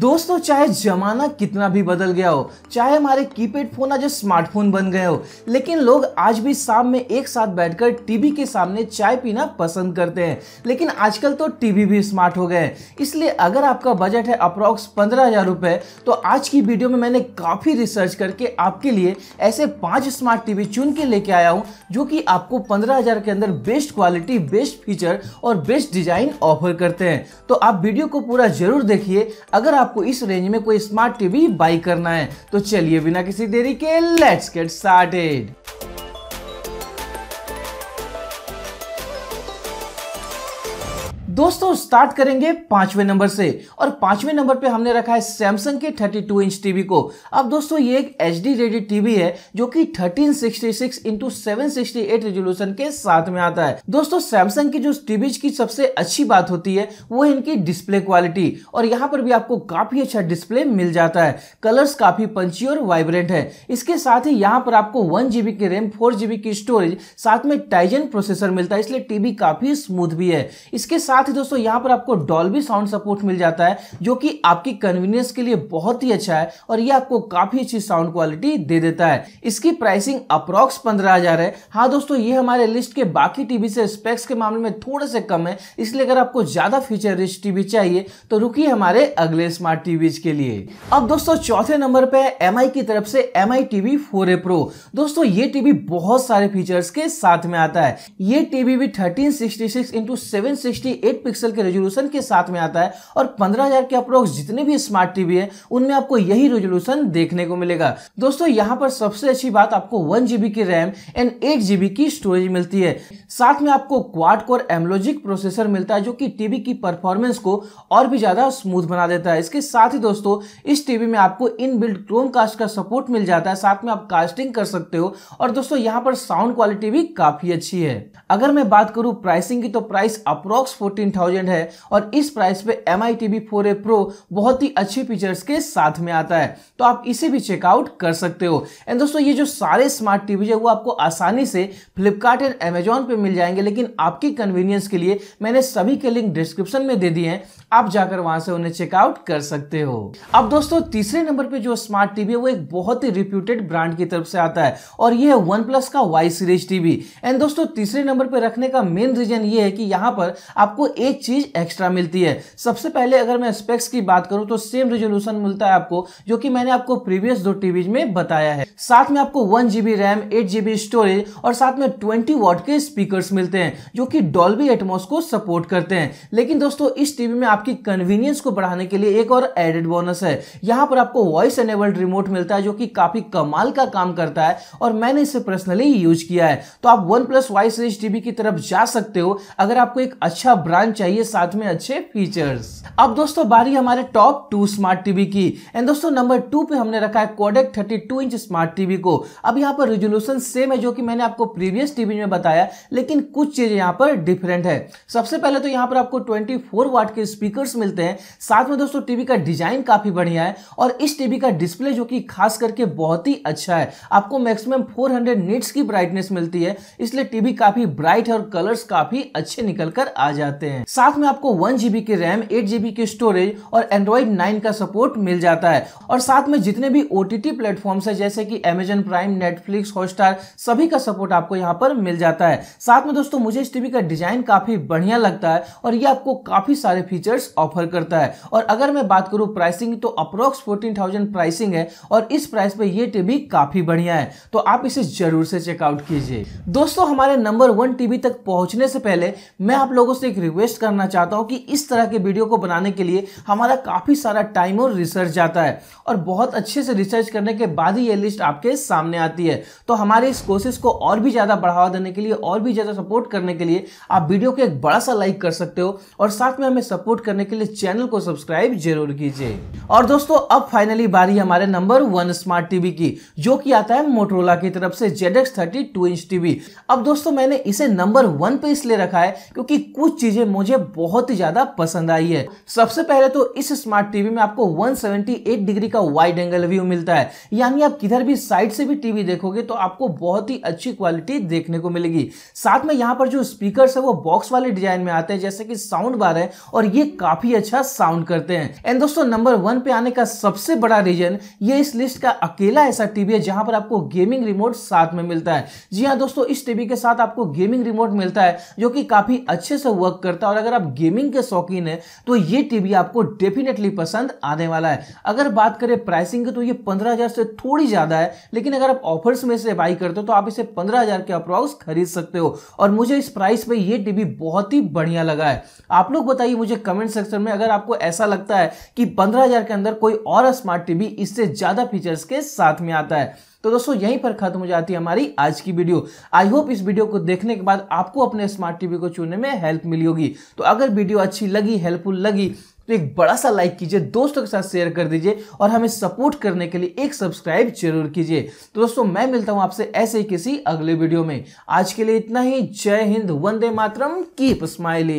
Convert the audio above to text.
दोस्तों चाहे जमाना कितना भी बदल गया हो चाहे हमारे कीपैड फोन आज स्मार्टफोन बन गए हो लेकिन लोग आज भी शाम में एक साथ बैठकर टीवी के सामने चाय पीना पसंद करते हैं लेकिन आजकल तो टीवी भी स्मार्ट हो गए हैं इसलिए अगर आपका बजट है अप्रॉक्स पंद्रह हजार रुपए तो आज की वीडियो में मैंने काफ़ी रिसर्च करके आपके लिए ऐसे पांच स्मार्ट टीवी चुन के लेके आया हूँ जो कि आपको पंद्रह हजार के अंदर बेस्ट क्वालिटी बेस्ट फीचर और बेस्ट डिजाइन ऑफर करते हैं तो आप वीडियो को पूरा जरूर देखिए अगर आप आपको इस रेंज में कोई स्मार्ट टीवी बाई करना है तो चलिए बिना किसी देरी के लेट्स गेट स्टार्टेड दोस्तों स्टार्ट करेंगे पांचवें नंबर से और पांचवें नंबर पे हमने रखा है सैमसंग के 32 इंच टीवी को अब दोस्तों ये एक एच डी रेडी टीवी है जो कि 1366 इंटू सेवन रेजोल्यूशन के साथ में आता है दोस्तों सैमसंग की जो टीवी की सबसे अच्छी बात होती है वो इनकी डिस्प्ले क्वालिटी और यहाँ पर भी आपको काफी अच्छा डिस्प्ले मिल जाता है कलर्स काफी पंची और वाइब्रेंट है इसके साथ ही यहाँ पर आपको वन जीबी की रैम फोर जीबी की स्टोरेज साथ में टाइजन प्रोसेसर मिलता है इसलिए टीवी काफी स्मूथ भी है इसके साथ साथ ही दोस्तों यहाँ पर आपको डॉल्बी साउंड सपोर्ट मिल जाता है जो कि आपकी कन्वीनियंस के लिए बहुत ही अच्छा है और ये आपको काफी अच्छी साउंड क्वालिटी दे देता है इसकी प्राइसिंग अप्रॉक्स पंद्रह हजार है हाँ दोस्तों ये हमारे लिस्ट के बाकी टीवी से स्पेक्स के मामले में थोड़े से कम है इसलिए अगर आपको ज्यादा फीचर रिच टीवी चाहिए तो रुकी हमारे अगले स्मार्ट टीवी के लिए अब दोस्तों चौथे नंबर पर एम की तरफ से एम आई टीवी फोर दोस्तों ये टीवी बहुत सारे फीचर्स के साथ में आता है ये टीवी भी thirteen sixty six into seven sixty एक पिक्सल के रेजोल्यूशन के साथ में आता है और पंद्रह हजार के अप्रोक्स जितने भी स्मार्ट टीवी है उनमें आपको यही रेजोल्यूशन देखने को मिलेगा दोस्तों यहाँ पर सबसे अच्छी बात आपको वन जीबी की रैम एंड एट जीबी की स्टोरेज मिलती है साथ में आपको क्वाड कोर एमलोजिक प्रोसेसर मिलता है जो कि टीवी की परफॉर्मेंस को और भी ज्यादा स्मूथ बना देता है इसके साथ ही दोस्तों इस टीवी में आपको इन बिल्ड क्रोम कास्ट का सपोर्ट मिल जाता है साथ में आप कास्टिंग कर सकते हो और दोस्तों यहाँ पर साउंड क्वालिटी भी काफी अच्छी है अगर मैं बात करूं प्राइसिंग की तो price approx forty fifteen thousand है और इस प्राइस पे M I T four A pro बहुत ही अच्छे फीचर्स के साथ में आता है तो आप इसे भी चेकआउट कर सकते हो एंड दोस्तों ये जो सारे स्मार्ट टीवी है वो आपको आसानी से फ्लिपकार्ट एंड अमेजोन पे मिल जाएंगे लेकिन आपकी कन्वीनियंस के लिए मैंने सभी के लिंक डिस्क्रिप्शन में दे दिए हैं आप जाकर वहां से उन्हें चेकआउट कर सकते हो अब दोस्तों तीसरे नंबर पे जो स्मार्ट टीवी है वो एक बहुत ही रिप्यूटेड ब्रांड की तरफ से आता है और ये है वन प्लस का वाई सीरीज टीवी एंड दोस्तों तीसरे नंबर पे रखने का मेन रीजन ये है कि यहाँ पर आपको एक चीज़ एक्स्ट्रा मिलती है सबसे पहले अगर मैं स्पेक्स की बात करूं तो सेम रेजोल्यूशन मिलता है आपको जो कि मैंने आपको प्रीवियस दो टीवी में बताया है साथ में आपको one GB RAM eight GB storage और साथ में ट्वेंटी वॉट के स्पीकर मिलते हैं जो कि डॉल्बी एटमोस को सपोर्ट करते हैं लेकिन दोस्तों इस टीवी में आपकी कन्वीनियंस को बढ़ाने के लिए एक और एडेड बोनस है यहाँ पर आपको वॉइस एनेबल्ड रिमोट मिलता है जो कि काफी कमाल का काम करता है और मैंने इसे पर्सनली यूज किया है तो आप OnePlus Y series TV की तरफ जा सकते हो अगर आपको एक अच्छा ब्रांड दौरान चाहिए साथ में अच्छे फीचर्स अब दोस्तों बारी हमारे टॉप टू स्मार्ट टीवी की एंड दोस्तों नंबर टू पे हमने रखा है कोडेक 32 इंच स्मार्ट टीवी को अब यहाँ पर रेजोल्यूशन सेम है जो कि मैंने आपको प्रीवियस टीवी में बताया लेकिन कुछ चीजें यहाँ पर डिफरेंट है सबसे पहले तो यहाँ पर आपको 24 वाट के स्पीकर मिलते हैं साथ में दोस्तों टीवी का डिजाइन काफी बढ़िया है और इस टीवी का डिस्प्ले जो कि खास करके बहुत ही अच्छा है आपको मैक्सिमम फोर हंड्रेड की ब्राइटनेस मिलती है इसलिए टीवी काफी ब्राइट है और कलर्स काफी अच्छे निकल कर आ जाते हैं सकते हैं साथ में आपको वन जीबी की रैम एट जीबी की स्टोरेज और एंड्रॉइड नाइन का सपोर्ट मिल जाता है और साथ में जितने भी ओ टी प्लेटफॉर्म्स है जैसे कि अमेजन प्राइम नेटफ्लिक्स हॉटस्टार सभी का सपोर्ट आपको यहाँ पर मिल जाता है साथ में दोस्तों मुझे इस टीवी का डिजाइन काफी बढ़िया लगता है और ये आपको काफी सारे फीचर्स ऑफर करता है और अगर मैं बात करूँ प्राइसिंग तो अप्रोक्स फोर्टीन थाउजेंड प्राइसिंग है और इस प्राइस पे ये टीवी काफी बढ़िया है तो आप इसे जरूर से चेकआउट कीजिए दोस्तों हमारे नंबर वन टीवी तक पहुंचने से पहले मैं आप लोगों से एक रिक्वेस्ट करना चाहता हूँ कि इस तरह के वीडियो को बनाने के लिए हमारा काफ़ी सारा टाइम और रिसर्च जाता है और बहुत अच्छे से रिसर्च करने के बाद ही ये लिस्ट आपके सामने आती है तो हमारे इस कोशिश को और भी ज़्यादा बढ़ावा देने के लिए और भी ज़्यादा सपोर्ट करने के लिए आप वीडियो को एक बड़ा सा लाइक कर सकते हो और साथ में हमें सपोर्ट करने के लिए चैनल को सब्सक्राइब जरूर कीजिए और दोस्तों अब फाइनली बारी हमारे नंबर वन स्मार्ट टीवी की जो कि आता है मोटरोला की तरफ से Z X thirty two inch TV अब दोस्तों मैंने इसे नंबर वन पे इसलिए रखा है क्योंकि कुछ चीजें मुझे बहुत ही ज़्यादा पसंद आई है सबसे पहले तो इस स्मार्ट टीवी में आपको 178 डिग्री का वाइड एंगल व्यू मिलता है यानी आप किधर भी साइड से भी टीवी देखोगे तो आपको बहुत ही अच्छी क्वालिटी देखने को मिलेगी साथ में यहाँ पर जो स्पीकर है वो बॉक्स वाले डिजाइन में आते हैं जैसे कि साउंड बार है और ये काफी अच्छा साउंड करते हैं एंड दोस्तों नंबर वन पे आने का सबसे बड़ा रीजन ये इस लिस्ट का अकेला ऐसा टीवी है जहां पर आपको गेमिंग रिमोट साथ में मिलता है जी हाँ दोस्तों इस टीवी के साथ आपको गेमिंग रिमोट मिलता है जो कि काफी अच्छे से वर्क करता करता है और अगर आप गेमिंग के शौकीन हैं तो ये टीवी आपको डेफिनेटली पसंद आने वाला है अगर बात करें प्राइसिंग की तो ये पंद्रह हज़ार से थोड़ी ज़्यादा है लेकिन अगर आप ऑफर्स में से बाई करते हो तो आप इसे पंद्रह हज़ार के अप्रॉक्स खरीद सकते हो और मुझे इस प्राइस पर यह टीवी बहुत ही बढ़िया लगा है आप लोग बताइए मुझे कमेंट सेक्शन में अगर आपको ऐसा लगता है कि पंद्रह के अंदर कोई और स्मार्ट टीवी इससे ज़्यादा फीचर्स के साथ में आता है तो दोस्तों यहीं पर खत्म हो जाती है हमारी आज की वीडियो आई होप इस वीडियो को देखने के बाद आपको अपने स्मार्ट टीवी को चुनने में हेल्प मिली होगी तो अगर वीडियो अच्छी लगी हेल्पफुल लगी तो एक बड़ा सा लाइक कीजिए दोस्तों के साथ शेयर कर दीजिए और हमें सपोर्ट करने के लिए एक सब्सक्राइब जरूर कीजिए तो दोस्तों मैं मिलता हूं आपसे ऐसे ही किसी अगले वीडियो में आज के लिए इतना ही जय हिंद वंदे मातरम कीप स्माइली